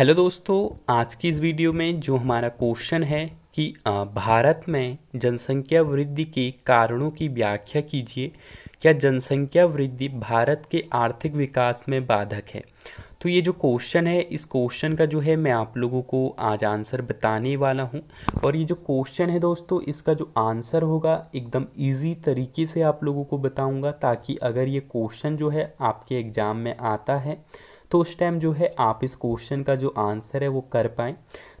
hello दोस्तों आज की इस वीडियो में जो हमारा क्वेश्चन है कि भारत में जनसंख्या वृद्धि के कारणों की व्याख्या कीजिए क्या जनसंख्या वृद्धि भारत के आर्थिक विकास में बाधक है तो ये जो क्वेश्चन है इस क्वेश्चन का जो है मैं आप लोगों को आज आंसर बताने वाला हूँ और ये जो क्वेश्चन है दोस्तों इसका जो आंसर होगा एकदम इजी तरीके से आप लोगों को बताऊँगा ताकि अगर ये क्वेश्चन जो है आपके एग्ज़ाम में आता है तो उस टाइम जो है आप इस क्वेश्चन का जो आंसर है वो कर पाएँ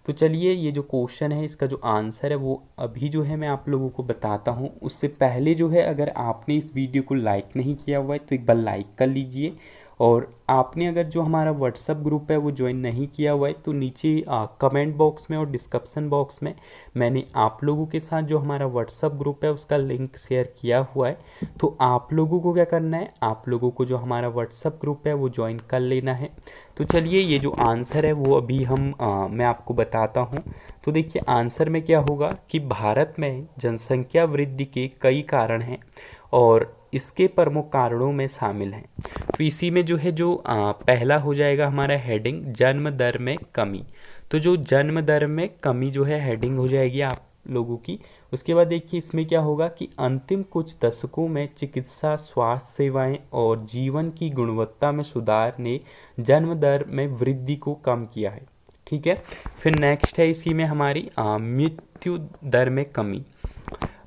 तो चलिए ये जो क्वेश्चन है इसका जो आंसर है वो अभी जो है मैं आप लोगों को बताता हूँ उससे पहले जो है अगर आपने इस वीडियो को लाइक नहीं किया हुआ है तो एक बार लाइक कर लीजिए और आपने अगर जो हमारा व्हाट्सअप ग्रुप है वो ज्वाइन नहीं किया हुआ है तो नीचे कमेंट बॉक्स में और डिस्क्रिप्सन बॉक्स में मैंने आप लोगों के साथ जो हमारा व्हाट्सअप ग्रुप है उसका लिंक शेयर किया हुआ है तो आप लोगों को क्या करना है आप लोगों को जो हमारा व्हाट्सअप ग्रुप है वो ज्वाइन कर लेना है तो चलिए ये जो आंसर है वो अभी हम आ, मैं आपको बताता हूँ तो देखिए आंसर में क्या होगा कि भारत में जनसंख्या वृद्धि के कई कारण हैं और इसके प्रमुख कारणों में शामिल हैं तो इसी में जो है जो आ, पहला हो जाएगा हमारा हेडिंग जन्म दर में कमी तो जो जन्म दर में कमी जो है हेडिंग हो जाएगी आप लोगों की उसके बाद देखिए इसमें क्या होगा कि अंतिम कुछ दशकों में चिकित्सा स्वास्थ्य सेवाएं और जीवन की गुणवत्ता में सुधार ने जन्म दर में वृद्धि को कम किया है ठीक है फिर नेक्स्ट है इसी में हमारी मृत्यु दर में कमी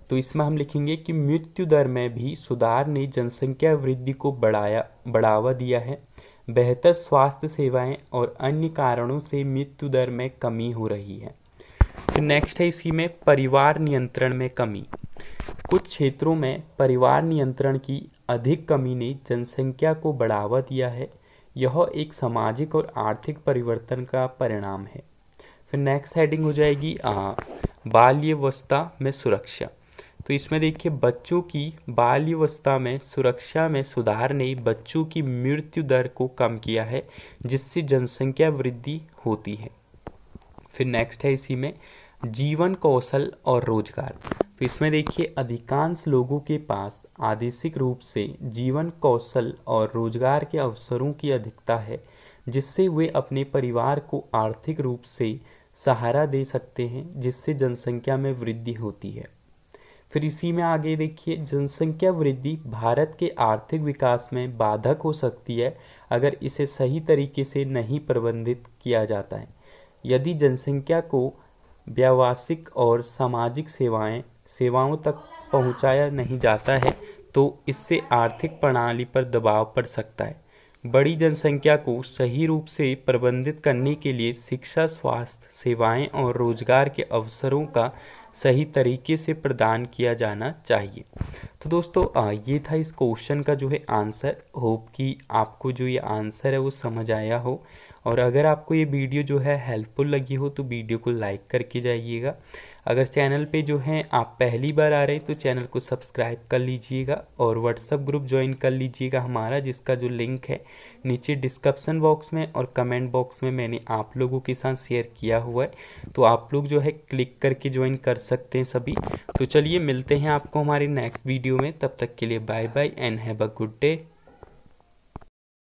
तो इसमें हम लिखेंगे कि मृत्यु दर में भी सुधार ने जनसंख्या वृद्धि को बढ़ाया बढ़ावा दिया है बेहतर स्वास्थ्य सेवाएं और अन्य कारणों से मृत्यु दर में कमी हो रही है फिर नेक्स्ट है इसी में परिवार नियंत्रण में कमी कुछ क्षेत्रों में परिवार नियंत्रण की अधिक कमी ने जनसंख्या को बढ़ावा दिया है यह एक सामाजिक और आर्थिक परिवर्तन का परिणाम है फिर नेक्स्ट हेडिंग हो जाएगी बाल्यवस्था में सुरक्षा तो इसमें देखिए बच्चों की बाल्यवस्था में सुरक्षा में सुधार ने बच्चों की मृत्यु दर को कम किया है जिससे जनसंख्या वृद्धि होती है फिर नेक्स्ट है इसी में जीवन कौशल और रोजगार तो इसमें देखिए अधिकांश लोगों के पास आदेशिक रूप से जीवन कौशल और रोजगार के अवसरों की अधिकता है जिससे वे अपने परिवार को आर्थिक रूप से सहारा दे सकते हैं जिससे जनसंख्या में वृद्धि होती है फिर इसी में आगे देखिए जनसंख्या वृद्धि भारत के आर्थिक विकास में बाधक हो सकती है अगर इसे सही तरीके से नहीं प्रबंधित किया जाता है यदि जनसंख्या को व्यावसायिक और सामाजिक सेवाएं सेवाओं तक पहुंचाया नहीं जाता है तो इससे आर्थिक प्रणाली पर दबाव पड़ सकता है बड़ी जनसंख्या को सही रूप से प्रबंधित करने के लिए शिक्षा स्वास्थ्य सेवाएं और रोजगार के अवसरों का सही तरीके से प्रदान किया जाना चाहिए तो दोस्तों ये था इस क्वेश्चन का जो है आंसर होप कि आपको जो ये आंसर है वो समझ आया हो और अगर आपको ये वीडियो जो है हेल्पफुल लगी हो तो वीडियो को लाइक करके जाइएगा अगर चैनल पे जो हैं आप पहली बार आ रहे हैं तो चैनल को सब्सक्राइब कर लीजिएगा और व्हाट्सअप ग्रुप ज्वाइन कर लीजिएगा हमारा जिसका जो लिंक है नीचे डिस्क्रिप्सन बॉक्स में और कमेंट बॉक्स में मैंने आप लोगों के साथ शेयर किया हुआ है तो आप लोग जो है क्लिक करके ज्वाइन कर सकते हैं सभी तो चलिए मिलते हैं आपको हमारे नेक्स्ट वीडियो में तब तक के लिए bye bye and have a good day